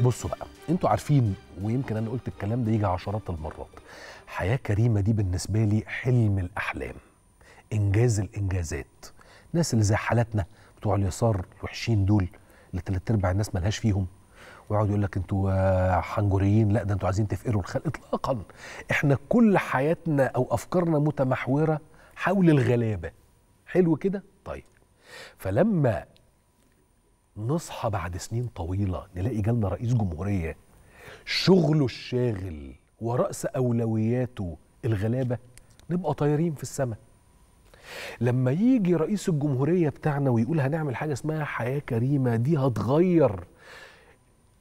بصوا بقى انتوا عارفين ويمكن انا قلت الكلام ده يجي عشرات المرات حياه كريمه دي بالنسبه لي حلم الاحلام انجاز الانجازات الناس اللي زي حالاتنا بتوع اليسار الوحشين دول اللي تلات ارباع الناس ملهاش فيهم ويقعد يقول لك انتوا حنجريين لا ده انتوا عايزين تفقروا الخلق اطلاقا احنا كل حياتنا او افكارنا متمحوره حول الغلابه حلو كده طيب فلما نصحى بعد سنين طويله نلاقي جالنا رئيس جمهوريه شغله الشاغل ورأس أولوياته الغلابة نبقى طايرين في السماء لما يجي رئيس الجمهورية بتاعنا ويقول هنعمل حاجة اسمها حياة كريمة دي هتغير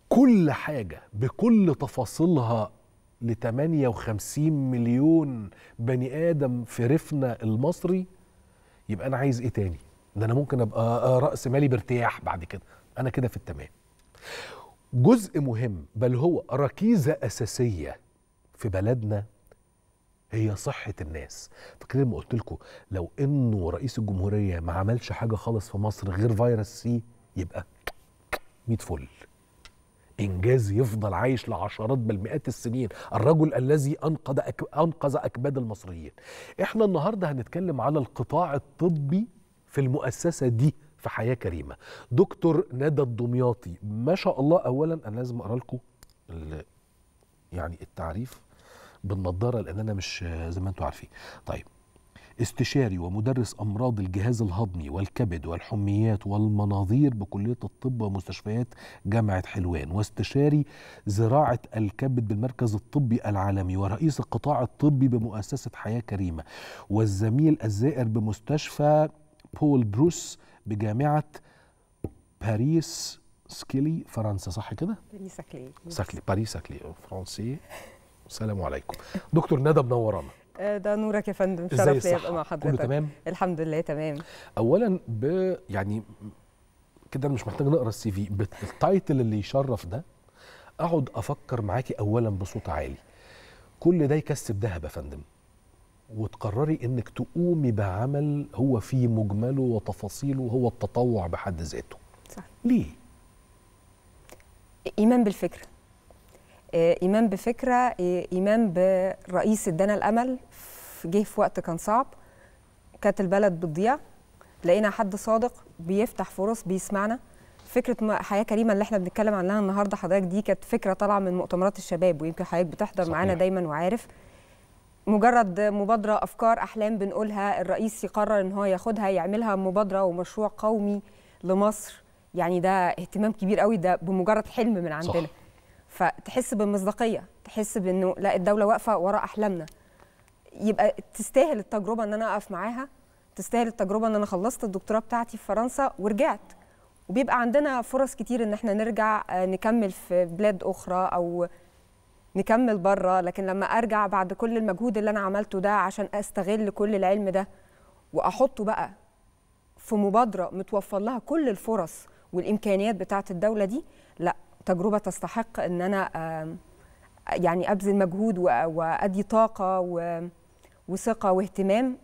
كل حاجة بكل تفاصيلها ل 58 مليون بني آدم في ريفنا المصري يبقى أنا عايز إيه تاني؟ ده انا ممكن ابقى راس مالي بارتياح بعد كده انا كده في التمام جزء مهم بل هو ركيزه اساسيه في بلدنا هي صحة الناس فاكرين لما قلت لكم لو انه رئيس الجمهورية ما عملش حاجة خالص في مصر غير فيروس سي يبقى 100 فل انجاز يفضل عايش لعشرات بل مئات السنين الرجل الذي انقذ أك... انقذ اكباد المصريين احنا النهارده هنتكلم على القطاع الطبي في المؤسسه دي في حياه كريمه دكتور ندى الدمياطي ما شاء الله اولا انا لازم اقرا لكم يعني التعريف بالنظارة لان انا مش زي ما انتم عارفين طيب استشاري ومدرس امراض الجهاز الهضمي والكبد والحميات والمناظير بكليه الطب ومستشفيات جامعه حلوان واستشاري زراعه الكبد بالمركز الطبي العالمي ورئيس القطاع الطبي بمؤسسه حياه كريمه والزميل الزائر بمستشفى بول بروس بجامعه باريس سكيلي فرنسا صح كده؟ باريس سكلي سكلي باريس سكلي فرنسي السلام عليكم دكتور ندى منورانا آه، ده نورك يا فندم شرف لي ابقى مع حضرتك كله تمام الحمد لله تمام اولا ب يعني كده انا مش محتاج نقرا السي في التايتل اللي يشرف ده اقعد افكر معاكي اولا بصوت عالي كل ده يكسب ذهب يا فندم وتقرري انك تقومي بعمل هو في مجمله وتفاصيله هو التطوع بحد ذاته صح ليه ايمان بالفكره آه، ايمان بفكره آه، ايمان برئيس ادانا الامل جه في وقت كان صعب كانت البلد بتضيع لقينا حد صادق بيفتح فرص بيسمعنا فكره حياه كريمه اللي احنا بنتكلم عنها النهارده حضرتك دي كانت فكره طالعه من مؤتمرات الشباب ويمكن حضرتك بتحضر معانا دايما وعارف مجرد مبادرة أفكار أحلام بنقولها الرئيس يقرر إن هو ياخدها يعملها مبادرة ومشروع قومي لمصر يعني ده اهتمام كبير قوي ده بمجرد حلم من عندنا صح. فتحس بالمصداقية تحس بإنه لا الدولة واقفة وراء أحلامنا يبقى تستاهل التجربة إن أنا أقف معاها تستاهل التجربة إن أنا خلصت الدكتوراه بتاعتي في فرنسا ورجعت وبيبقى عندنا فرص كتير إن احنا نرجع آه، نكمل في بلاد أخرى أو نكمل بره لكن لما ارجع بعد كل المجهود اللي انا عملته ده عشان استغل كل العلم ده واحطه بقى في مبادره متوفر لها كل الفرص والامكانيات بتاعه الدوله دي لا تجربه تستحق ان انا يعني ابذل مجهود وادي طاقه وثقه واهتمام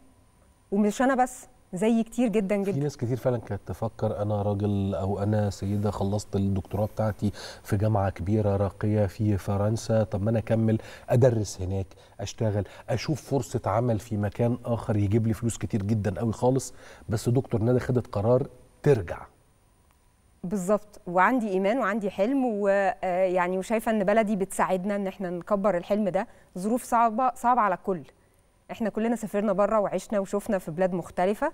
ومش انا بس زي كتير جدا جدا في ناس كتير فعلا كانت تفكر انا راجل او انا سيده خلصت الدكتوراه بتاعتي في جامعه كبيره راقيه في فرنسا طب ما انا اكمل ادرس هناك اشتغل اشوف فرصه عمل في مكان اخر يجيب لي فلوس كتير جدا قوي خالص بس دكتور ندى خدت قرار ترجع بالظبط وعندي ايمان وعندي حلم ويعني آه، وشايفه ان بلدي بتساعدنا ان احنا نكبر الحلم ده ظروف صعبه صعبه على الكل احنا كلنا سافرنا بره وعشنا وشفنا في بلاد مختلفه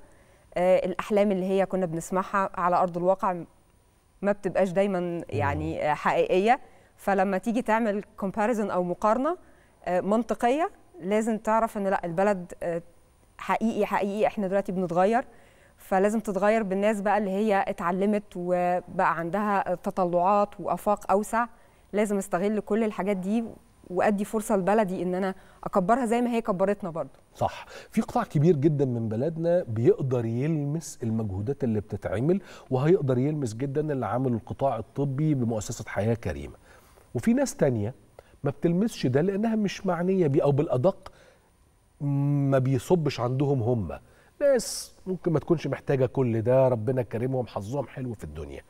آه، الاحلام اللي هي كنا بنسمعها على ارض الواقع ما بتبقاش دايما يعني آه، حقيقيه فلما تيجي تعمل كومباريزن او مقارنه آه، منطقيه لازم تعرف ان لا البلد حقيقي حقيقي احنا دلوقتي بنتغير فلازم تتغير بالناس بقى اللي هي اتعلمت وبقى عندها تطلعات وافاق اوسع لازم استغل كل الحاجات دي وادي فرصه لبلدي ان انا اكبرها زي ما هي كبرتنا برضو صح في قطاع كبير جدا من بلدنا بيقدر يلمس المجهودات اللي بتتعمل وهيقدر يلمس جدا اللي عمله القطاع الطبي بمؤسسه حياه كريمه وفي ناس تانية ما بتلمسش ده لانها مش معنيه بيه او بالادق ما بيصبش عندهم هم ناس ممكن ما تكونش محتاجه كل ده ربنا كريمهم حظهم حلو في الدنيا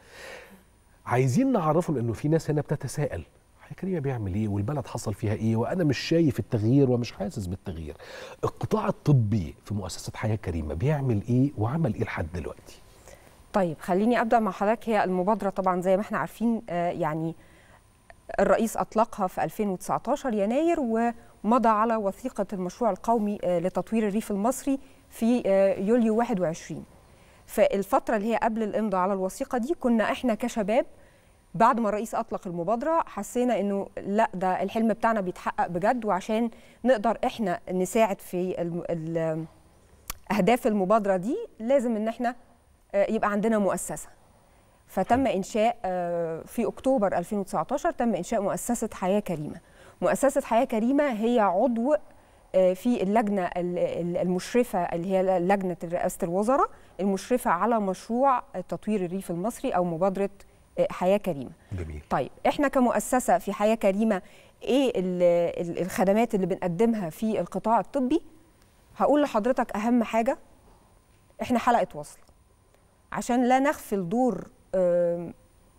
عايزين نعرفهم انه في ناس هنا بتتساءل حكريه بيعمل ايه والبلد حصل فيها ايه وانا مش شايف التغيير ومش حاسس بالتغيير القطاع الطبي في مؤسسه حياه كريمه بيعمل ايه وعمل ايه لحد دلوقتي طيب خليني ابدا مع حضرتك هي المبادره طبعا زي ما احنا عارفين آه، يعني الرئيس اطلقها في 2019 يناير ومضى على وثيقه المشروع القومي آه، لتطوير الريف المصري في آه، يوليو 21 فالفتره اللي هي قبل الامضاء على الوثيقه دي كنا احنا كشباب بعد ما الرئيس اطلق المبادره حسينا انه لا ده الحلم بتاعنا بيتحقق بجد وعشان نقدر احنا نساعد في اهداف المبادره دي لازم ان احنا آه، يبقى عندنا مؤسسه فتم انشاء آه، في اكتوبر 2019 تم انشاء مؤسسه حياه كريمه مؤسسه حياه كريمه هي عضو آه، في اللجنه المشرفه اللي هي لجنه رئاسه الوزراء المشرفه على مشروع تطوير الريف المصري او مبادره حياه كريمه جميل طيب احنا كمؤسسه في حياه كريمه ايه الخدمات اللي بنقدمها في القطاع الطبي هقول لحضرتك اهم حاجه احنا حلقه وصل عشان لا نغفل دور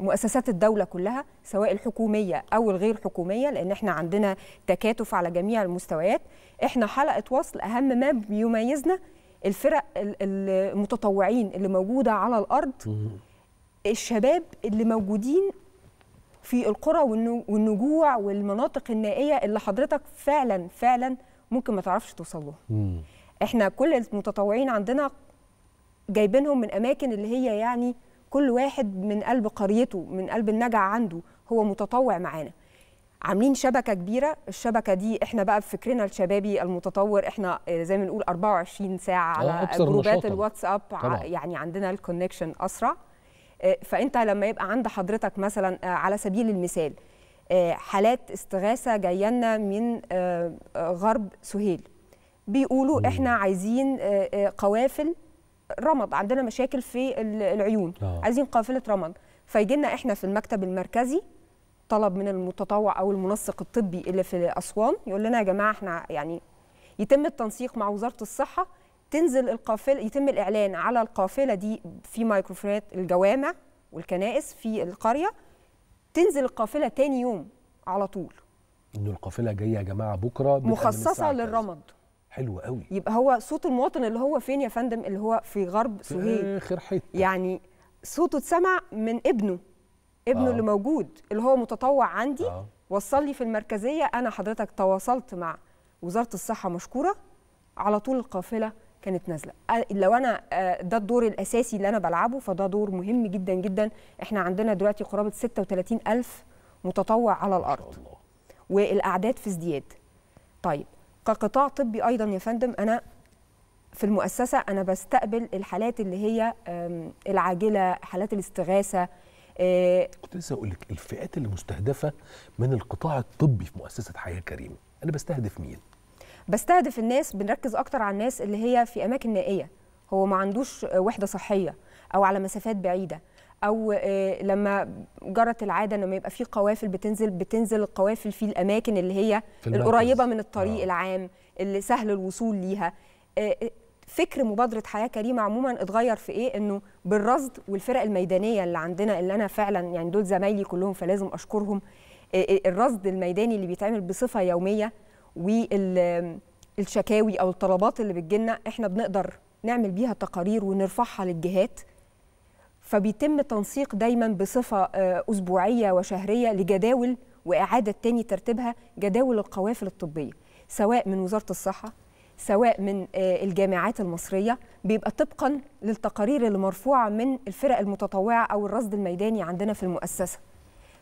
مؤسسات الدولة كلها سواء الحكومية أو الغير حكومية لأن احنا عندنا تكاتف على جميع المستويات احنا حلقة وصل أهم ما بيميزنا الفرق المتطوعين اللي موجودة على الأرض الشباب اللي موجودين في القرى والنجوع والمناطق النائيه اللي حضرتك فعلا فعلا ممكن ما تعرفش توصل لهم احنا كل المتطوعين عندنا جايبينهم من اماكن اللي هي يعني كل واحد من قلب قريته من قلب النجع عنده هو متطوع معانا عاملين شبكه كبيره الشبكه دي احنا بقى بفكرنا الشبابي المتطور احنا زي ما نقول 24 ساعه آه، على جروبات الواتساب يعني عندنا الكونكشن اسرع آه، فانت لما يبقى عند حضرتك مثلا آه، على سبيل المثال آه، حالات استغاثه جايه لنا من غرب سهيل بيقولوا احنا عايزين قوافل رمض عندنا مشاكل في العيون آه. عايزين قافله رمض فيجي لنا احنا في المكتب المركزي طلب من المتطوع او المنسق الطبي اللي في اسوان يقول لنا يا جماعه احنا يعني يتم التنسيق مع وزاره الصحه تنزل القافله يتم الاعلان على القافله دي في مايكروفونات الجوامع والكنائس في القريه تنزل القافله تاني يوم على طول انه القافله جايه يا جماعه بكره مخصصه للرمض حلو قوي يبقى هو صوت المواطن اللي هو فين يا فندم اللي هو في غرب سوهيل اخر حته يعني صوته اتسمع من ابنه ابنه آه. اللي موجود اللي هو متطوع عندي آه. وصل لي في المركزيه انا حضرتك تواصلت مع وزاره الصحه مشكوره على طول القافله كانت نازله لو انا ده الدور الاساسي اللي انا بلعبه فده دور مهم جدا جدا احنا عندنا دلوقتي قرابه 36 الف متطوع على الارض الله. والاعداد في ازدياد طيب كقطاع طبي ايضا يا فندم انا في المؤسسه انا بستقبل الحالات اللي هي العاجله حالات الاستغاثه آه، كنت لسه اقول لك الفئات المستهدفة من القطاع الطبي في مؤسسه حياه كريم انا بستهدف مين بستهدف الناس بنركز اكتر على الناس اللي هي في اماكن نائيه هو ما عندوش وحده صحيه او على مسافات بعيده او آه، لما جرت العاده لما يبقى في قوافل بتنزل بتنزل القوافل في الاماكن اللي هي القريبه من الطريق آه. العام اللي سهل الوصول ليها آه، آه، فكر مبادره حياه كريمه عموما اتغير في ايه انه بالرصد والفرق الميدانيه اللي عندنا اللي انا فعلا يعني دول زمايلي كلهم فلازم اشكرهم الرصد الميداني اللي بيتعمل بصفه يوميه والشكاوي او الطلبات اللي بتجينا احنا بنقدر نعمل بيها تقارير ونرفعها للجهات فبيتم تنسيق دايما بصفه آه، اسبوعيه وشهريه لجداول واعاده تاني ترتيبها جداول القوافل الطبيه سواء من وزاره الصحه سواء من آه، الجامعات المصريه بيبقى طبقا للتقارير اللي مرفوعه من الفرق المتطوعه او الرصد الميداني عندنا في المؤسسه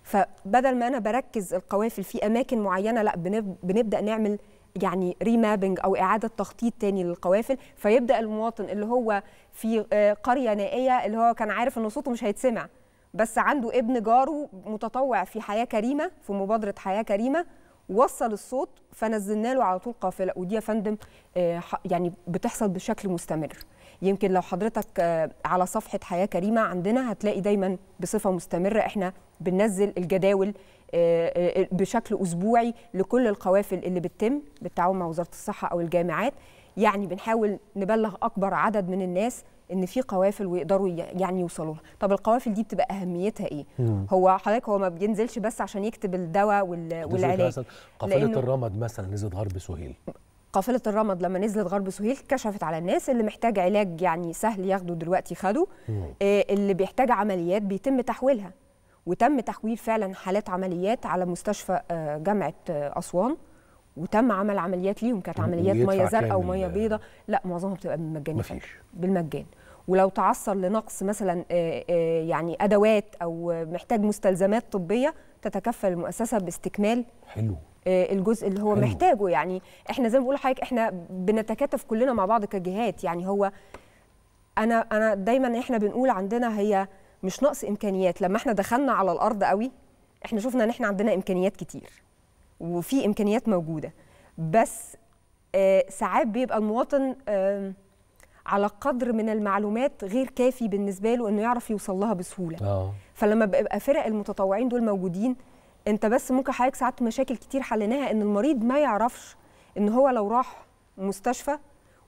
فبدل ما انا بركز القوافل في اماكن معينه لا بنبدا نعمل يعني ريمابنج او اعاده تخطيط تاني للقوافل فيبدا المواطن اللي هو في آه، قريه نائيه اللي هو كان عارف ان صوته مش هيتسمع بس عنده ابن جاره متطوع في حياه كريمه في مبادره حياه كريمه وصل الصوت فنزلنا له على طول قافله ودي يا فندم آه، يعني بتحصل بشكل مستمر يمكن لو حضرتك آه، على صفحه حياه كريمه عندنا هتلاقي دايما بصفه مستمره احنا بننزل الجداول آه، آه، بشكل اسبوعي لكل القوافل اللي بتتم بالتعاون مع وزاره الصحه او الجامعات يعني بنحاول نبلغ اكبر عدد من الناس ان في قوافل ويقدروا يعني يوصلوا لها طب القوافل دي بتبقى اهميتها ايه مم. نعم. هو حضرتك هو ما بينزلش بس عشان يكتب الدواء والعلاج قافله الرمد مثلا نزلت غرب سهيل قافله الرمض لما نزلت غرب سهيل كشفت على الناس اللي محتاج علاج يعني سهل ياخده دلوقتي خده آه، اللي بيحتاج عمليات بيتم تحويلها وتم تحويل فعلا حالات عمليات على مستشفى آه، جامعه آه، اسوان وتم عمل عمليات ليهم كانت عمليات ميه زرقاء وميه بيضاء لا معظمها بتبقى بالمجان مفيش بالمجان ولو تعثر لنقص مثلا يعني ادوات او محتاج مستلزمات طبيه تتكفل المؤسسه باستكمال حلو آه، الجزء اللي هو محتاجه يعني احنا زي ما بقول لحضرتك احنا بنتكاتف كلنا مع بعض كجهات يعني هو انا انا دايما احنا بنقول عندنا هي مش نقص امكانيات لما احنا دخلنا على الارض قوي احنا شفنا ان احنا عندنا امكانيات كتير وفي امكانيات موجوده بس آه، ساعات بيبقى المواطن على قدر من المعلومات غير كافي بالنسبه له انه يعرف يوصل لها بسهوله أوه. فلما بيبقى فرق المتطوعين دول موجودين انت بس ممكن حضرتك ساعات مشاكل كتير حليناها ان المريض ما يعرفش ان هو لو راح مستشفى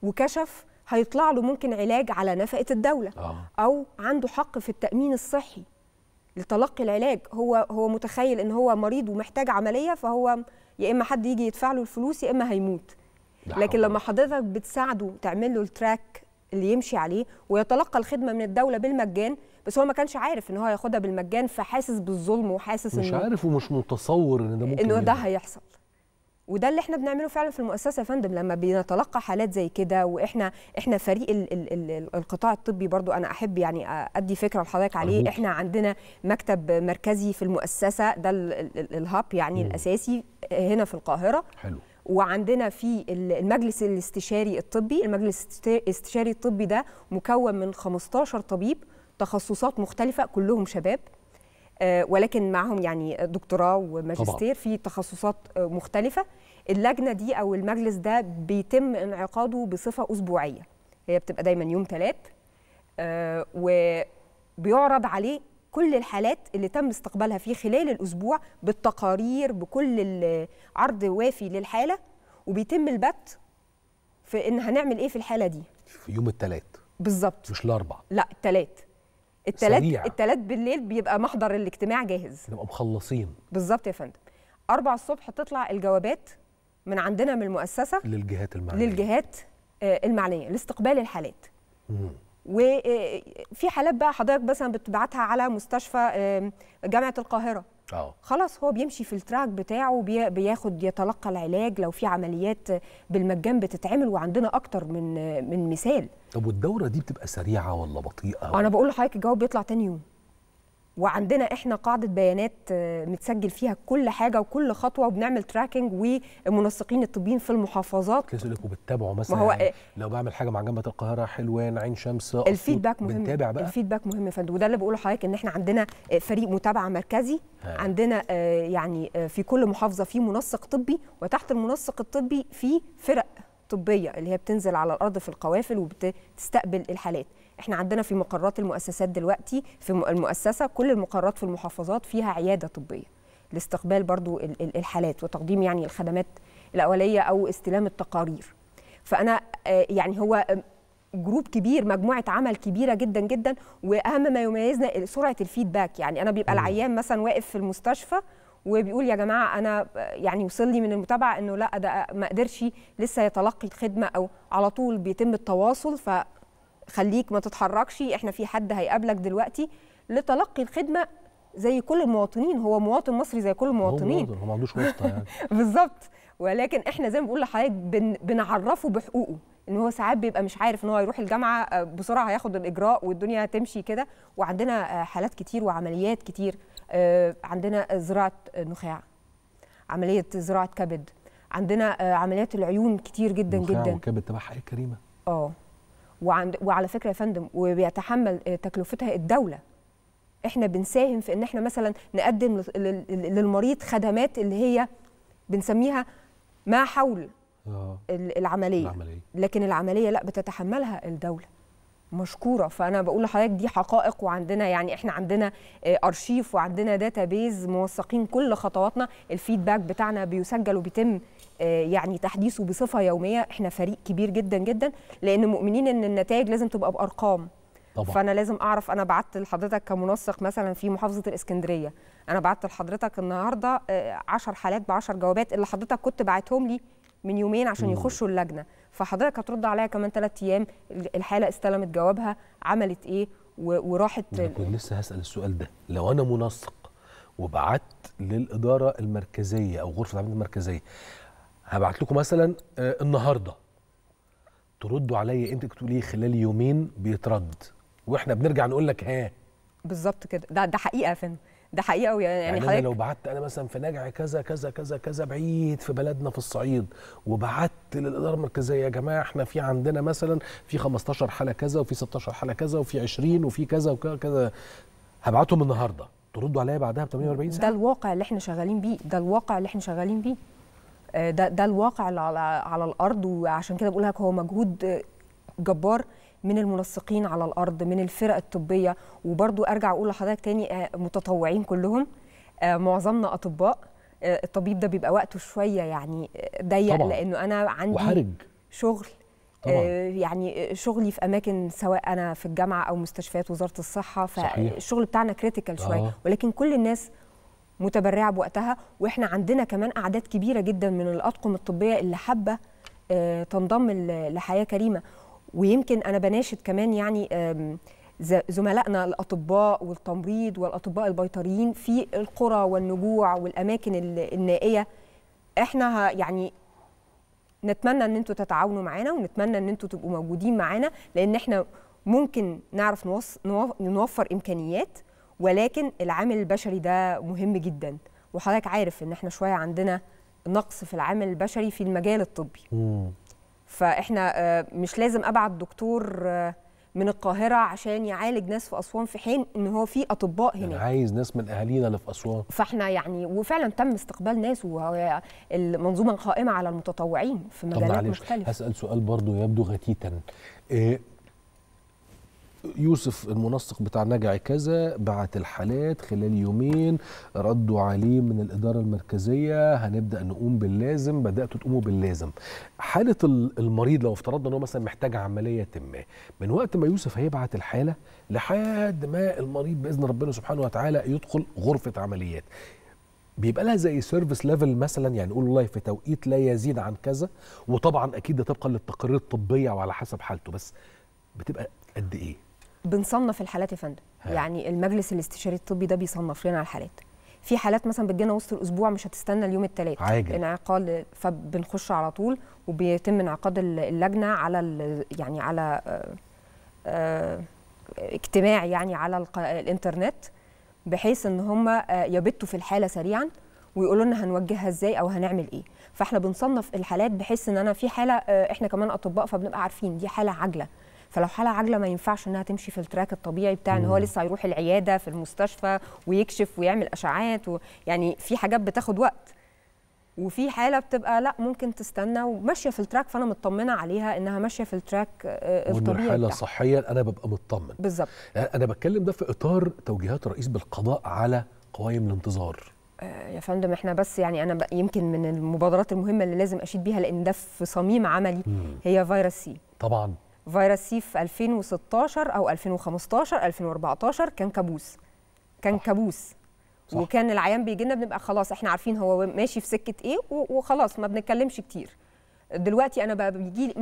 وكشف هيطلع له ممكن علاج على نفقه الدوله آه. او عنده حق في التامين الصحي لتلقي العلاج هو هو متخيل ان هو مريض ومحتاج عمليه فهو يا اما حد يجي يدفع له الفلوس يا اما هيموت لكن لما حضرتك بتساعده تعمل له التراك اللي يمشي عليه ويتلقى الخدمه من الدوله بالمجان بس هو ما كانش عارف ان هو هياخدها بالمجان فحاسس بالظلم وحاسس مش إنه عارف ومش متصور ان ده ممكن انه ده هيحصل وده اللي احنا بنعمله فعلا في المؤسسه يا فندم لما بنتلقى حالات زي كده واحنا احنا فريق الـ الـ الـ القطاع الطبي برضو انا احب يعني ادي فكره لحضرتك عليه أهو. احنا عندنا مكتب مركزي في المؤسسه ده الهاب يعني مم. الاساسي هنا في القاهره حلو وعندنا في المجلس الاستشاري الطبي المجلس الاستشاري الطبي ده مكون من 15 طبيب تخصصات مختلفه كلهم شباب آه، ولكن معهم يعني دكتوراه وماجستير في تخصصات آه، مختلفه اللجنه دي او المجلس ده بيتم انعقاده بصفه اسبوعيه هي بتبقى دايما يوم ثلاث آه، وبيعرض عليه كل الحالات اللي تم استقبالها في خلال الاسبوع بالتقارير بكل عرض وافي للحاله وبيتم البت في ان هنعمل ايه في الحاله دي في يوم الثلاث بالظبط مش الاربع لا الثلاث التلات التلات بالليل بيبقى محضر الاجتماع جاهز نبقى مخلصين بالظبط يا فندم أربع الصبح تطلع الجوابات من عندنا من المؤسسة للجهات المعنية للجهات آه، المعنية لاستقبال الحالات مم. وفي آه، حالات بقى حضرتك مثلا بتبعتها على مستشفى جامعة القاهرة أوه. خلاص هو بيمشي في التراك بتاعه بياخد يتلقى العلاج لو في عمليات بالمجان بتتعمل وعندنا اكتر من من مثال طب والدوره دي بتبقى سريعه ولا بطيئه انا بقول لحضرتك الجواب بيطلع تاني يوم وعندنا احنا قاعده بيانات آه، متسجل فيها كل حاجه وكل خطوه وبنعمل تراكنج والمنسقين الطبيين في المحافظات كويس لكم بتتابعوا مثلا هو يعني لو بعمل حاجه مع جامعه القاهره حلوان عين شمس الفيدباك مهم بنتابع بقى الفيدباك مهم يا فندم وده اللي بقوله لحضرتك ان احنا عندنا آه، فريق متابعه مركزي ها. عندنا يعني في كل محافظه في منسق طبي وتحت المنسق الطبي في فرق الطبيه اللي هي بتنزل على الارض في القوافل وبتستقبل الحالات احنا عندنا في مقرات المؤسسات دلوقتي في المؤسسه كل المقرات في المحافظات فيها عياده طبيه لاستقبال برضو الحالات وتقديم يعني الخدمات الاوليه او استلام التقارير فانا آه، يعني هو جروب كبير مجموعه عمل كبيره جدا جدا واهم ما يميزنا سرعه الفيدباك يعني انا بيبقى العيان مثلا واقف في المستشفى وبيقول يا جماعه انا يعني وصل لي من المتابعه انه لا ده ما قدرش لسه يتلقي الخدمه او على طول بيتم التواصل فخليك ما تتحركش احنا في حد هيقابلك دلوقتي لتلقي الخدمه زي كل المواطنين هو مواطن مصري زي كل المواطنين هو ما عندوش يعني بالظبط ولكن احنا زي ما بقول لحضرتك بن بنعرفه بحقوقه ان هو ساعات بيبقى مش عارف ان هو يروح الجامعه آه، بسرعه هياخد الاجراء والدنيا هتمشي كده وعندنا آه، حالات كتير وعمليات كتير آه، عندنا زراعه نخاع عمليه زراعه كبد عندنا آه، عمليات العيون كتير جدا نخاع جدا وكبد تبع حقيقة كريمه اه وعند وعلى فكره يا فندم وبيتحمل آه، تكلفتها الدوله احنا بنساهم في ان احنا مثلا نقدم للمريض خدمات اللي هي بنسميها ما حول العمليه, العملية. لكن العمليه لا بتتحملها الدوله مشكوره فانا بقول لحضرتك دي حقائق وعندنا يعني احنا عندنا آه، ارشيف وعندنا داتا بيز موثقين كل خطواتنا الفيدباك بتاعنا بيسجل وبيتم آه، يعني تحديثه بصفه يوميه احنا فريق كبير جدا جدا لان مؤمنين ان النتائج لازم تبقى بارقام طبعا. فانا لازم اعرف انا بعت لحضرتك كمنسق مثلا في محافظه الاسكندريه انا بعت لحضرتك النهارده 10 آه، حالات ب 10 جوابات اللي حضرتك كنت باعتهم لي من يومين عشان يخشوا اللجنه فحضرتك هترد عليها كمان ثلاث ايام الحاله استلمت جوابها عملت ايه وراحت أنا كنت لسه هسال السؤال ده لو انا منسق وبعت للاداره المركزيه او غرفه العمل المركزيه هبعت لكم مثلا آه، النهارده تردوا عليا انت كنت لي إيه؟ خلال يومين بيترد واحنا بنرجع نقول لك ها بالظبط كده ده ده حقيقه يا فندم ده حقيقه يعني, يعني, يعني حضرتك انا لو بعت انا مثلا في نجع كذا كذا كذا كذا بعيد في بلدنا في الصعيد وبعت للاداره المركزيه يا جماعه احنا في عندنا مثلا في 15 حاله كذا وفي 16 حاله كذا وفي 20 وفي كذا وكذا كذا هبعتهم النهارده تردوا عليا بعدها ب 48 ساعه ده الواقع اللي احنا شغالين بيه ده الواقع اللي احنا شغالين بيه آه، ده ده الواقع اللي على على الارض وعشان كده بقول لك هو مجهود آه، جبار من المنسقين على الارض من الفرق الطبيه وبرضو ارجع اقول لحضرتك تاني آه، متطوعين كلهم آه، معظمنا اطباء آه، الطبيب ده بيبقى وقته شويه يعني ضيق لانه انا عندي وحرج. شغل طبعا. يعني شغلي في اماكن سواء انا في الجامعه او مستشفيات وزاره الصحه فالشغل بتاعنا كريتيكال شويه آه. ولكن كل الناس متبرعه بوقتها واحنا عندنا كمان اعداد كبيره جدا من الاطقم الطبيه اللي حابه تنضم لحياه كريمه ويمكن انا بناشد كمان يعني زملائنا الاطباء والتمريض والاطباء البيطريين في القرى والنجوع والاماكن النائيه احنا يعني نتمنى ان انتوا تتعاونوا معانا ونتمنى ان انتوا تبقوا موجودين معانا لان احنا ممكن نعرف نوفر امكانيات ولكن العامل البشري ده مهم جدا وحضرتك عارف ان احنا شويه عندنا نقص في العامل البشري في المجال الطبي فاحنا آه، مش لازم ابعت دكتور آه، من القاهره عشان يعالج ناس في اسوان في حين ان هو في اطباء يعني هناك يعني عايز ناس من اهالينا اللي في اسوان فاحنا يعني وفعلا تم استقبال ناس والمنظومه قائمه على المتطوعين في مجالات مختلفه هسال سؤال برضو يبدو غتيتا آه، يوسف المنسق بتاع نجع كذا بعت الحالات خلال يومين ردوا عليه من الإدارة المركزية هنبدأ نقوم باللازم بدأتوا تقوموا باللازم حالة المريض لو افترضنا أنه مثلا محتاج عملية ما من وقت ما يوسف هيبعت الحالة لحد ما المريض بإذن ربنا سبحانه وتعالى يدخل غرفة عمليات بيبقى لها زي سيرفيس ليفل مثلا يعني نقول والله في توقيت لا يزيد عن كذا وطبعا اكيد ده طبقا للتقارير الطبيه وعلى حسب حالته بس بتبقى قد ايه بنصنف الحالات يا فندم يعني المجلس الاستشاري الطبي ده بيصنف لنا الحالات في حالات مثلا بتجينا وسط الاسبوع مش هتستنى اليوم الثلاث انعقاد فبنخش على طول وبيتم انعقاد اللجنه على يعني على آه، آه، اجتماع يعني على الانترنت بحيث ان هم آه، يبتوا في الحاله سريعا ويقولوا لنا هنوجهها ازاي او هنعمل ايه فاحنا بنصنف الحالات بحيث ان انا في حاله احنا كمان اطباء فبنبقى عارفين دي حاله عاجله فلو حاله عاجله ما ينفعش انها تمشي في التراك الطبيعي بتاع ان هو لسه هيروح العياده في المستشفى ويكشف ويعمل اشعاعات و... يعني في حاجات بتاخد وقت وفي حاله بتبقى لا ممكن تستنى وماشيه في التراك فانا مطمنه عليها انها ماشيه في التراك آه، الطبيعي حاله صحيا انا ببقى مطمن بالظبط يعني انا بتكلم ده في اطار توجيهات الرئيس بالقضاء على قوائم الانتظار آه، يا فندم احنا بس يعني انا يمكن من المبادرات المهمه اللي لازم اشيد بيها لان ده في صميم عملي هي فيروس سي طبعا فيروس سيف 2016 او 2015 2014 كان كابوس كان صح. كابوس صح. وكان العيان بيجي لنا بنبقى خلاص احنا عارفين هو ماشي في سكه ايه وخلاص ما بنتكلمش كتير دلوقتي انا بيجي لي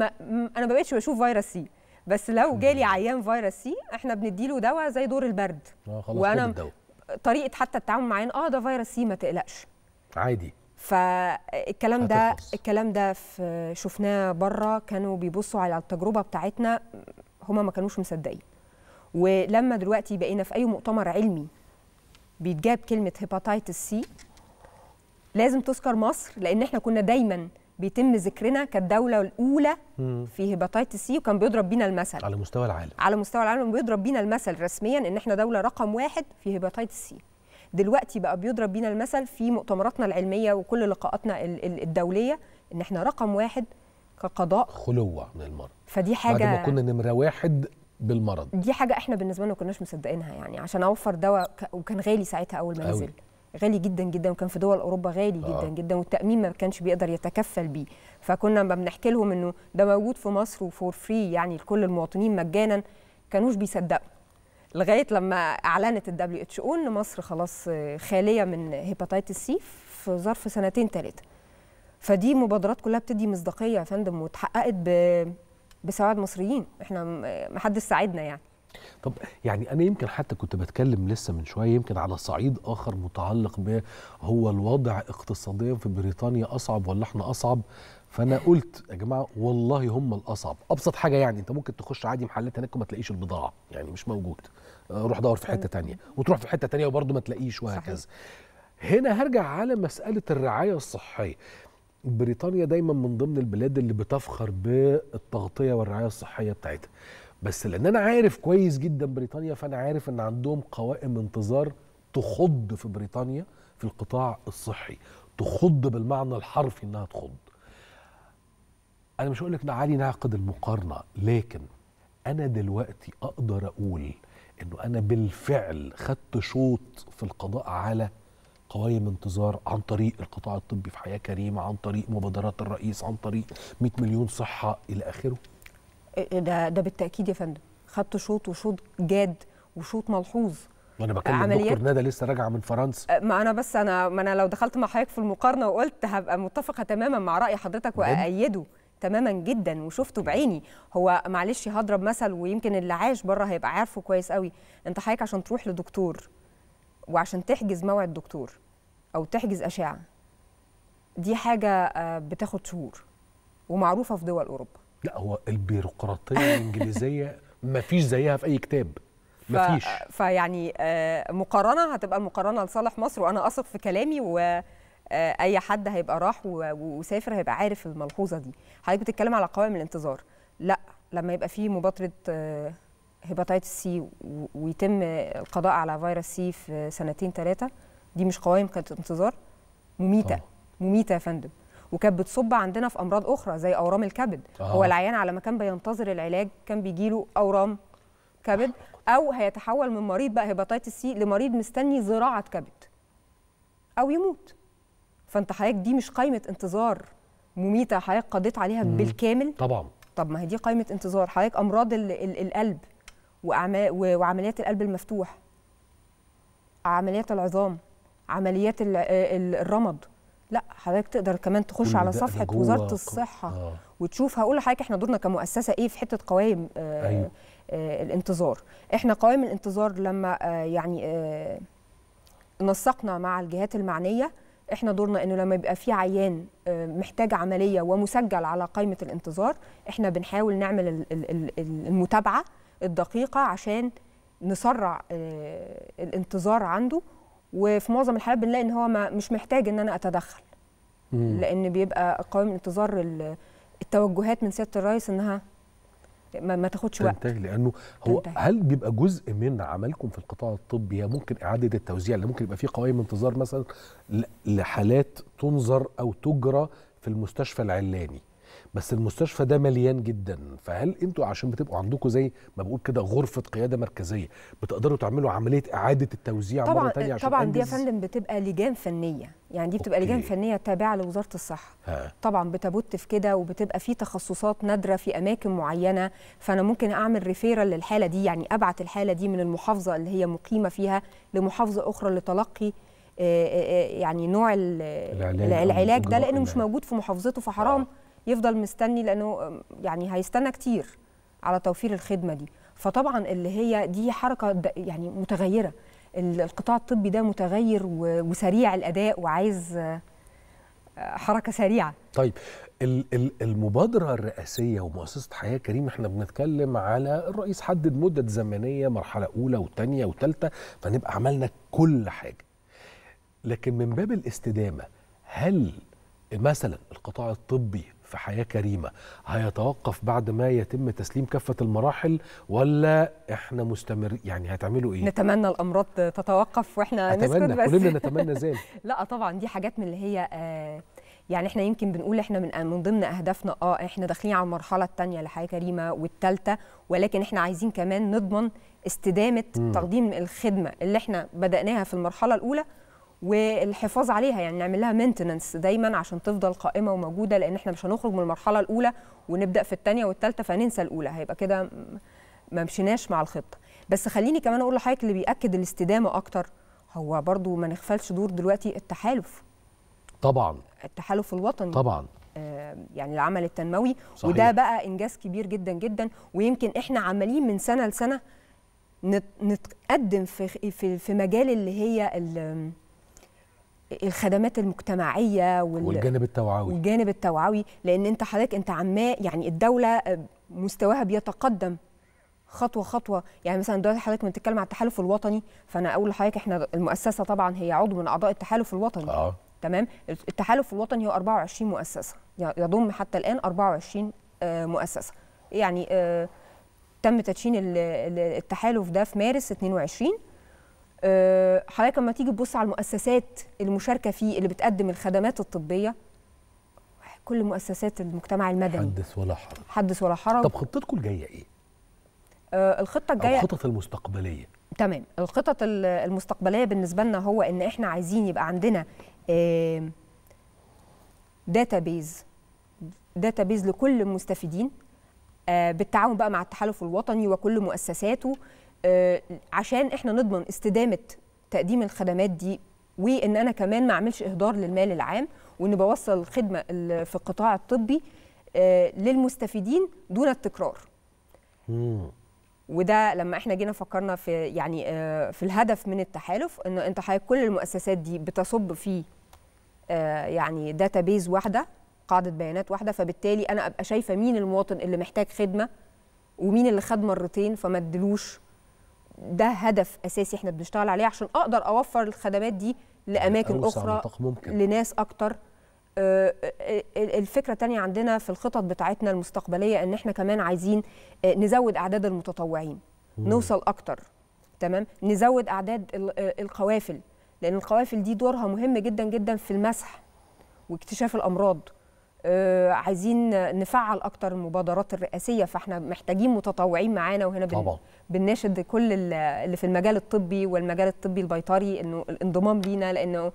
انا ما بقتش بشوف فيروس سي بس لو جالي عيان فيروس سي احنا بنديله دواء زي دور البرد آه خلاص وانا طريقه حتى التعامل معاه اه ده فيروس سي ما تقلقش عادي فالكلام ده الكلام ده في شفناه بره كانوا بيبصوا على التجربه بتاعتنا هما ما كانوش مصدقين ولما دلوقتي بقينا في اي مؤتمر علمي بيتجاب كلمه هيباتيتس سي لازم تذكر مصر لان احنا كنا دايما بيتم ذكرنا كالدوله الاولى في هيباتيتس سي وكان بيضرب بينا المثل على مستوى العالم على مستوى العالم بيضرب بينا المثل رسميا ان احنا دوله رقم واحد في هيباتيتس سي دلوقتي بقى بيضرب بينا المثل في مؤتمراتنا العلميه وكل لقاءاتنا الدوليه ان احنا رقم واحد كقضاء خلوه من المرض فدي حاجه بعد ما كنا نمره واحد بالمرض دي حاجه احنا بالنسبه لنا ما كناش مصدقينها يعني عشان اوفر دواء وكان غالي ساعتها اول ما نزل غالي جدا جدا وكان في دول اوروبا غالي آه. جدا جدا والتامين ما كانش بيقدر يتكفل بيه فكنا ما بنحكي لهم انه ده موجود في مصر وفور فري يعني لكل المواطنين مجانا كانوش بيصدقوا لغايه لما اعلنت الدبليو اتش او ان مصر خلاص خاليه من هيباتيتس سي في ظرف سنتين ثلاثه فدي مبادرات كلها بتدي مصداقيه يا فندم واتحققت ب... بسواعد مصريين احنا ما حدش ساعدنا يعني طب يعني انا يمكن حتى كنت بتكلم لسه من شويه يمكن على صعيد اخر متعلق ب هو الوضع اقتصاديا في بريطانيا اصعب ولا احنا اصعب فانا قلت يا جماعه والله هم الاصعب ابسط حاجه يعني انت ممكن تخش عادي محلات هناك وما تلاقيش البضاعه يعني مش موجود آه، روح دور في حته تانية وتروح في حته تانية وبرضه ما تلاقيش وهكذا هنا هرجع على مساله الرعايه الصحيه بريطانيا دايما من ضمن البلاد اللي بتفخر بالتغطيه والرعايه الصحيه بتاعتها بس لان انا عارف كويس جدا بريطانيا فانا عارف ان عندهم قوائم انتظار تخض في بريطانيا في القطاع الصحي تخض بالمعنى الحرفي انها تخض انا مش هقول لك نعالي نعقد المقارنه لكن انا دلوقتي اقدر اقول انه انا بالفعل خدت شوط في القضاء على قوائم انتظار عن طريق القطاع الطبي في حياه كريمه عن طريق مبادرات الرئيس عن طريق 100 مليون صحه الى اخره إيه، ده ده بالتاكيد يا فندم خدت شوط وشوط جاد وشوط ملحوظ وانا بكلم عمليات دكتور ندى لسه راجعه من فرنسا أه، ما انا بس انا ما انا لو دخلت مع حضرتك في المقارنه وقلت هبقى متفقه تماما مع راي حضرتك وايده تماما جدا وشفته بعيني هو معلش هضرب مثل ويمكن اللي عاش بره هيبقى عارفه كويس قوي انت حضرتك عشان تروح لدكتور وعشان تحجز موعد دكتور او تحجز اشعه دي حاجه آه، بتاخد شهور ومعروفه في دول اوروبا لا هو البيروقراطيه الانجليزيه ما فيش زيها في اي كتاب ما فيش فيعني آه، مقارنه هتبقى المقارنه لصالح مصر وانا اثق في كلامي و آه، اي حد هيبقى راح وسافر هيبقى عارف الملحوظه دي حضرتك بتتكلم على قوائم الانتظار لا لما يبقى في مبادره آه، هيباتيتس سي ويتم القضاء على فيروس سي في سنتين ثلاثه دي مش قوائم كانت انتظار مميته مميته يا فندم وكانت بتصب عندنا في امراض اخرى زي اورام الكبد آه. هو العيان على ما كان بينتظر العلاج كان بيجي له اورام كبد او هيتحول من مريض بقى هيباتيتس سي لمريض مستني زراعه كبد او يموت فانت حضرتك دي مش قائمه انتظار مميته حضرتك قضيت عليها مم. بالكامل طبعا طب ما هي دي قائمه انتظار حضرتك امراض الـ الـ القلب وعمليات القلب المفتوح عمليات العظام عمليات الرمض لا حضرتك تقدر كمان تخش على صفحه وزاره الصحه آه. وتشوف هقول لحضرتك احنا دورنا كمؤسسه ايه في حته قوائم آه أيوه. آه الانتظار احنا قوائم الانتظار لما آه يعني آه نسقنا مع الجهات المعنيه احنا دورنا انه لما يبقى في عيان آه، محتاج عمليه ومسجل على قائمه الانتظار احنا بنحاول نعمل المتابعه الدقيقه عشان نسرع آه، الانتظار عنده وفي معظم الحالات بنلاقي ان هو ما مش محتاج ان انا اتدخل لان بيبقى قوائم الانتظار التوجهات من سياده الرئيس انها ما, ما تاخدش وقت تنتهي لانه هو تنتهي. هل بيبقى جزء من عملكم في القطاع الطبي ممكن اعاده التوزيع اللي ممكن يبقى في قوائم انتظار مثلا لحالات تنظر او تجرى في المستشفى العلاني بس المستشفى ده مليان جدا فهل انتوا عشان بتبقوا عندكم زي ما بقول كده غرفه قياده مركزيه بتقدروا تعملوا عمليه اعاده التوزيع طبعا مره ثانيه عشان طبعا دي يا فندم بتبقى لجان فنيه يعني دي بتبقى أوكي. لجان فنيه تابعه لوزاره الصحه ها. طبعا بتبت في كده وبتبقى في تخصصات نادره في اماكن معينه فانا ممكن اعمل ريفيرال للحاله دي يعني ابعت الحاله دي من المحافظه اللي هي مقيمه فيها لمحافظه اخرى لتلقي آه، آه، آه، يعني نوع العلاج, العلاج ده لانه مش موجود في محافظته فحرام آه. يفضل مستني لانه يعني هيستنى كتير على توفير الخدمه دي فطبعا اللي هي دي حركه يعني متغيره القطاع الطبي ده متغير وسريع الاداء وعايز حركه سريعه طيب المبادره الرئاسيه ومؤسسه حياه كريم احنا بنتكلم على الرئيس حدد مده زمنيه مرحله اولى وثانيه وثالثه فنبقى عملنا كل حاجه لكن من باب الاستدامه هل مثلا القطاع الطبي في حياه كريمه هيتوقف بعد ما يتم تسليم كافه المراحل ولا احنا مستمر يعني هتعملوا ايه نتمنى الامراض تتوقف واحنا نسكت بس كلنا نتمنى ذلك لا طبعا دي حاجات من اللي هي آه، يعني احنا يمكن بنقول احنا من من ضمن اهدافنا اه احنا داخلين على المرحله الثانيه لحياه كريمه والثالثه ولكن احنا عايزين كمان نضمن استدامه تقديم الخدمه اللي احنا بداناها في المرحله الاولى والحفاظ عليها يعني نعمل لها مينتننس دايما عشان تفضل قائمه وموجوده لان احنا مش هنخرج من المرحله الاولى ونبدا في الثانيه والثالثه فننسى الاولى هيبقى كده ما مشيناش مع الخطه بس خليني كمان اقول لحضرتك اللي بياكد الاستدامه اكتر هو برضو ما نغفلش دور دلوقتي التحالف طبعا التحالف الوطني طبعا آه، يعني العمل التنموي صحيح. وده بقى انجاز كبير جدا جدا ويمكن احنا عمالين من سنه لسنه نتقدم في في في مجال اللي هي الخدمات المجتمعيه وال... والجانب التوعوي والجانب التوعوي لان انت حضرتك انت عما يعني الدوله آه، مستواها بيتقدم خطوه خطوه يعني مثلا دلوقتي حضرتك بتتكلم على التحالف الوطني فانا اقول لحضرتك احنا المؤسسه طبعا هي عضو من اعضاء التحالف الوطني آه. تمام التحالف الوطني هو 24 مؤسسه يضم حتى الان 24 آه، مؤسسه يعني آه، تم تدشين التحالف ده في مارس 22 آه، حضرتك لما تيجي تبص على المؤسسات المشاركه فيه اللي بتقدم الخدمات الطبيه كل مؤسسات المجتمع المدني حدث ولا حرج حدث ولا حرج طب خطتكم الجايه ايه؟ آه الخطه الجايه الخطط المستقبليه تمام الخطط المستقبليه بالنسبه لنا هو ان احنا عايزين يبقى عندنا آه داتابيز داتابيز لكل المستفيدين آه بالتعاون بقى مع التحالف الوطني وكل مؤسساته آه، عشان احنا نضمن استدامه تقديم الخدمات دي وان انا كمان ما اعملش اهدار للمال العام وان بوصل الخدمه في القطاع الطبي آه، للمستفيدين دون التكرار مم. وده لما احنا جينا فكرنا في يعني آه، في الهدف من التحالف ان انت كل المؤسسات دي بتصب في يعني داتابيز واحده قاعده بيانات واحده فبالتالي انا ابقى شايفه مين المواطن اللي محتاج خدمه ومين اللي خد مرتين فما ادلوش ده هدف اساسي احنا بنشتغل عليه عشان اقدر اوفر الخدمات دي لاماكن اخرى ممكن. لناس اكتر آه، آه، آه، الفكره الثانيه عندنا في الخطط بتاعتنا المستقبليه ان احنا كمان عايزين نزود اعداد المتطوعين مم. نوصل اكتر تمام نزود اعداد القوافل لان القوافل دي دورها مهم جدا جدا في المسح واكتشاف الامراض آه، عايزين نفعل اكتر المبادرات الرئاسيه فاحنا محتاجين متطوعين معانا وهنا طبعا. بنناشد كل اللي في المجال الطبي والمجال الطبي البيطري انه الانضمام لينا لانه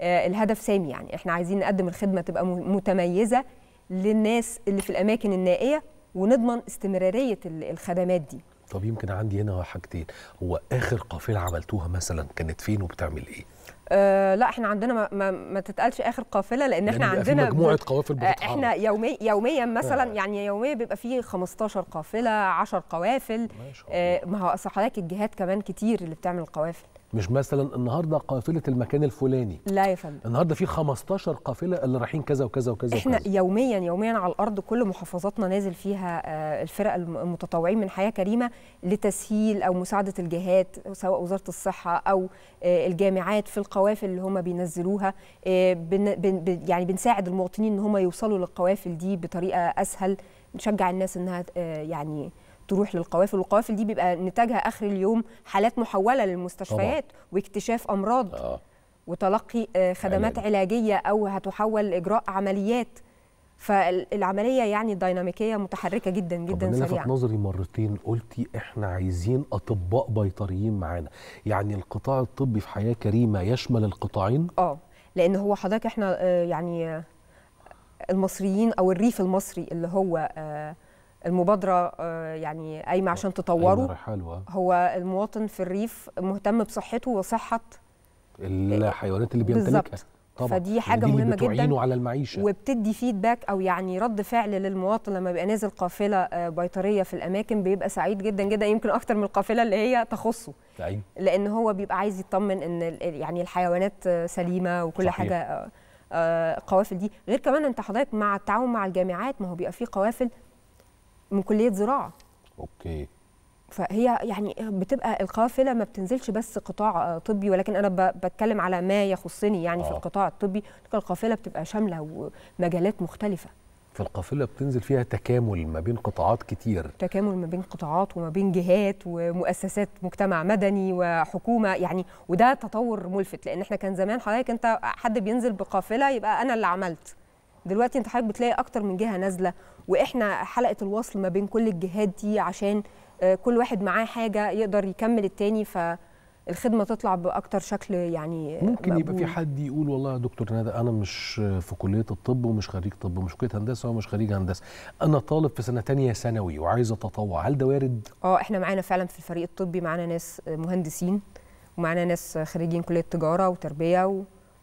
آه، الهدف سامي يعني احنا عايزين نقدم الخدمه تبقى متميزه للناس اللي في الاماكن النائيه ونضمن استمراريه الخدمات دي طب يمكن عندي هنا حاجتين هو اخر قافله عملتوها مثلا كانت فين وبتعمل ايه آه، لا احنا عندنا ما, ما, ما تتقالش اخر قافله لان يعني احنا يعني عندنا مجموعه قوافل آه، بتتحرك احنا يومي يوميا آه. مثلا آه. يعني يوميا بيبقى فيه 15 قافله 10 قوافل ما آه ما هو اصل حضرتك الجهات كمان كتير اللي بتعمل القوافل مش مثلا النهارده قافله المكان الفلاني لا يا فندم النهارده في 15 قافله اللي رايحين كذا وكذا وكذا احنا وكذا. يوميا يوميا على الارض كل محافظاتنا نازل فيها آه، الفرق المتطوعين من حياه كريمه لتسهيل او مساعده الجهات سواء وزاره الصحه او آه، الجامعات في القوافل اللي هم بينزلوها آه، بن بن يعني بنساعد المواطنين ان هم يوصلوا للقوافل دي بطريقه اسهل نشجع الناس انها يعني تروح للقوافل والقوافل دي بيبقى نتاجها اخر اليوم حالات محوله للمستشفيات طبعا. واكتشاف امراض آه. وتلقي آه، خدمات علاج. علاجيه او هتحول لاجراء عمليات فالعمليه يعني ديناميكيه متحركه جدا جدا سريعه لفت نظري مرتين قلتي احنا عايزين اطباء بيطريين معانا يعني القطاع الطبي في حياه كريمه يشمل القطاعين اه لان هو حضرتك احنا آه، يعني آه، المصريين او الريف المصري اللي هو المبادره آه، يعني قايمه عشان تطوره هو المواطن في الريف مهتم بصحته وصحه الحيوانات اللي بيمتلكها طبعا فدي يعني حاجه دي مهمه جدا على المعيشه وبتدي فيدباك او يعني رد فعل للمواطن لما بيبقى نازل قافله آه، بيطريه في الاماكن بيبقى سعيد جدا جدا يمكن اكتر من القافله اللي هي تخصه أيوة. لان هو بيبقى عايز يطمن ان يعني الحيوانات آه، سليمه وكل صحيح. حاجه قوافل دي غير كمان انت حضرتك مع التعاون مع الجامعات ما هو بيبقى في قوافل من كليه زراعه اوكي فهي يعني بتبقى القافله ما بتنزلش بس قطاع طبي ولكن انا بتكلم على ما يخصني يعني آه. في القطاع الطبي القافله بتبقى شامله ومجالات مختلفه فالقافله بتنزل فيها تكامل ما بين قطاعات كتير تكامل ما بين قطاعات وما بين جهات ومؤسسات مجتمع مدني وحكومه يعني وده تطور ملفت لان احنا كان زمان حضرتك انت حد بينزل بقافله يبقى انا اللي عملت دلوقتي انت حضرتك بتلاقي اكتر من جهه نازله واحنا حلقه الوصل ما بين كل الجهات دي عشان آه، كل واحد معاه حاجه يقدر يكمل التاني فالخدمه تطلع باكتر شكل يعني آه، ممكن مقبول. يبقى في حد يقول والله يا دكتور ندى انا مش في كليه الطب ومش خريج طب ومش كليه هندسه ومش خريج هندسه انا طالب في سنه ثانيه ثانوي وعايز اتطوع هل ده وارد اه احنا معانا فعلا في الفريق الطبي معانا ناس مهندسين ومعانا ناس خريجين كليه تجاره وتربيه و...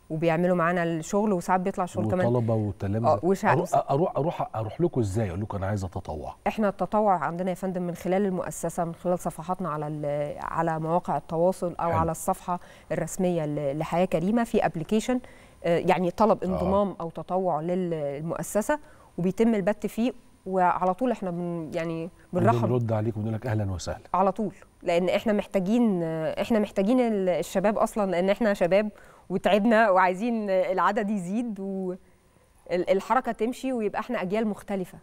وبيعملوا معانا الشغل وساعات بيطلع شغل كمان وطلبه وتلامذه آه، أروح, اروح اروح لكم ازاي اقول لكم انا عايز اتطوع احنا التطوع عندنا يا فندم من خلال المؤسسه من خلال صفحاتنا على على مواقع التواصل او حل. على الصفحه الرسميه لحياه كريمه في ابلكيشن آه، يعني طلب آه. انضمام آه. او تطوع للمؤسسه وبيتم البت فيه وعلى طول احنا بن يعني بنرحب بنرد عليك وبنقول لك اهلا وسهلا على طول لان احنا محتاجين احنا محتاجين الشباب اصلا لان احنا شباب وتعبنا وعايزين العدد يزيد والحركه تمشي ويبقى احنا اجيال مختلفه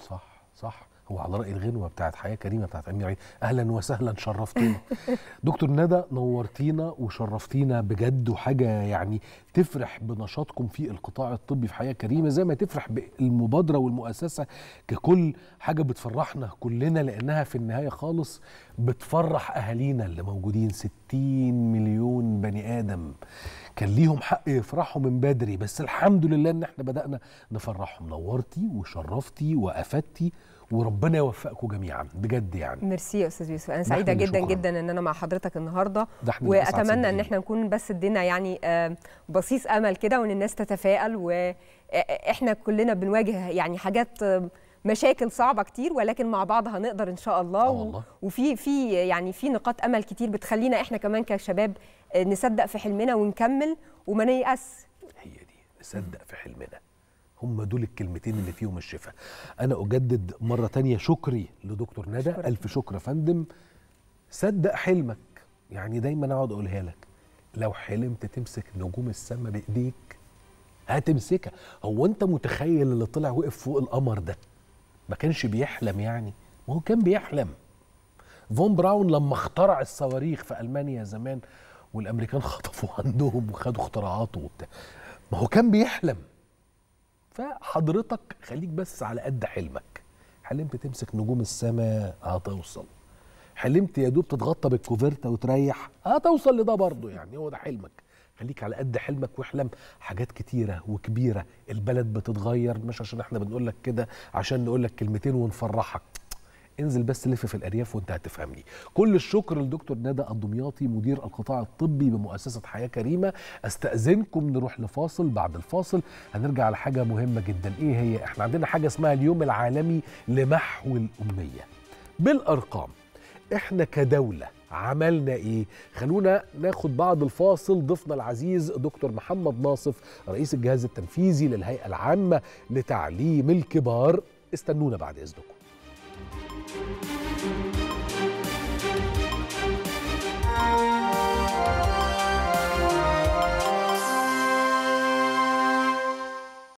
صح صح هو على راي الغنوه بتاعت حياه كريمه بتاعت امير عيد اهلا وسهلا شرفتونا دكتور ندى نورتينا وشرفتينا بجد وحاجه يعني تفرح بنشاطكم في القطاع الطبي في حياه كريمه زي ما تفرح بالمبادره والمؤسسه ككل حاجه بتفرحنا كلنا لانها في النهايه خالص بتفرح اهالينا اللي موجودين 60 مليون بني ادم كان ليهم حق يفرحوا من بدري بس الحمد لله ان احنا بدانا نفرحهم نورتي وشرفتي وافدتي وربنا يوفقكم جميعا بجد يعني ميرسي يا استاذ يوسف انا سعيده جدا شكرا. جدا ان انا مع حضرتك النهارده ده واتمنى ان احنا نكون بس ادينا يعني آه، بصيص امل كده وان الناس تتفائل واحنا آه، آه، كلنا بنواجه يعني حاجات مشاكل صعبه كتير ولكن مع بعض هنقدر ان شاء الله, الله. وفي في يعني في نقاط امل كتير بتخلينا احنا كمان كشباب نصدق في حلمنا ونكمل وما نيأس هي دي نصدق في حلمنا هم دول الكلمتين اللي فيهم الشفاء انا اجدد مره تانية شكري لدكتور ندى شكرا. الف شكر يا فندم صدق حلمك يعني دايما اقعد اقولها لك لو حلمت تمسك نجوم السماء بايديك هتمسكها هو انت متخيل اللي طلع وقف فوق القمر ده ما كانش بيحلم يعني ما هو كان بيحلم فون براون لما اخترع الصواريخ في المانيا زمان والامريكان خطفوا عندهم وخدوا اختراعاته وبتاع ما هو كان بيحلم فحضرتك خليك بس على قد حلمك حلمت تمسك نجوم السماء هتوصل حلمت يا دوب تتغطى بالكوفرتا وتريح هتوصل لده برضه يعني هو ده حلمك خليك على قد حلمك واحلم حاجات كتيره وكبيره البلد بتتغير مش عشان احنا بنقول لك كده عشان نقول لك كلمتين ونفرحك انزل بس لف في الارياف وانت هتفهمني كل الشكر لدكتور ندى الدمياطي مدير القطاع الطبي بمؤسسه حياه كريمه استاذنكم نروح لفاصل بعد الفاصل هنرجع لحاجه مهمه جدا ايه هي احنا عندنا حاجه اسمها اليوم العالمي لمحو الاميه بالارقام احنا كدوله عملنا ايه خلونا ناخد بعد الفاصل ضيفنا العزيز دكتور محمد ناصف رئيس الجهاز التنفيذي للهيئه العامه لتعليم الكبار استنونا بعد اذنكم Música